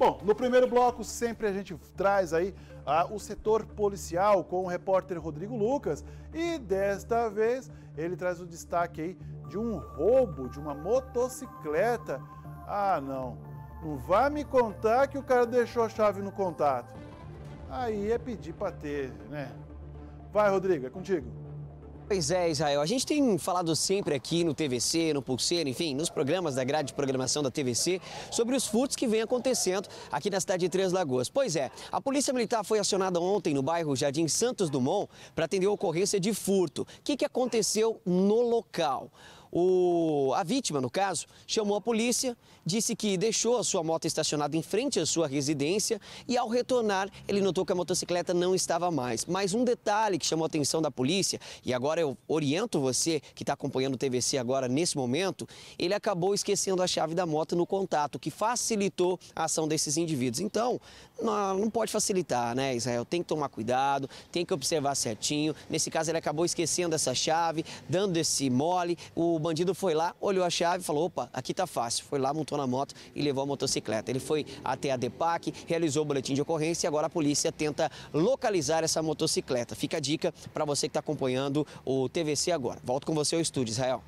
Bom, no primeiro bloco sempre a gente traz aí ah, o setor policial com o repórter Rodrigo Lucas e desta vez ele traz o destaque aí de um roubo de uma motocicleta. Ah, não. Não vá me contar que o cara deixou a chave no contato. Aí é pedir para ter, né? Vai, Rodrigo, é contigo. Pois é, Israel. A gente tem falado sempre aqui no TVC, no Pulseiro, enfim, nos programas da grade de programação da TVC, sobre os furtos que vêm acontecendo aqui na cidade de Três Lagoas. Pois é, a Polícia Militar foi acionada ontem no bairro Jardim Santos Dumont para atender a ocorrência de furto. O que, que aconteceu no local? O, a vítima, no caso, chamou a polícia, disse que deixou a sua moto estacionada em frente à sua residência e, ao retornar, ele notou que a motocicleta não estava mais. Mas um detalhe que chamou a atenção da polícia, e agora eu oriento você que está acompanhando o TVC agora nesse momento, ele acabou esquecendo a chave da moto no contato, que facilitou a ação desses indivíduos. Então, não, pode facilitar, né, Israel? Tem que tomar cuidado, tem que observar certinho. Nesse caso, ele acabou esquecendo essa chave, dando esse mole. O bandido foi lá, olhou a chave e falou: opa, aqui tá fácil. Foi lá, montou na moto e levou a motocicleta. Ele foi até a DEPAC, realizou o boletim de ocorrência e agora a polícia tenta localizar essa motocicleta. Fica a dica para você que está acompanhando o TVC agora. Volto com você ao estúdio, Israel.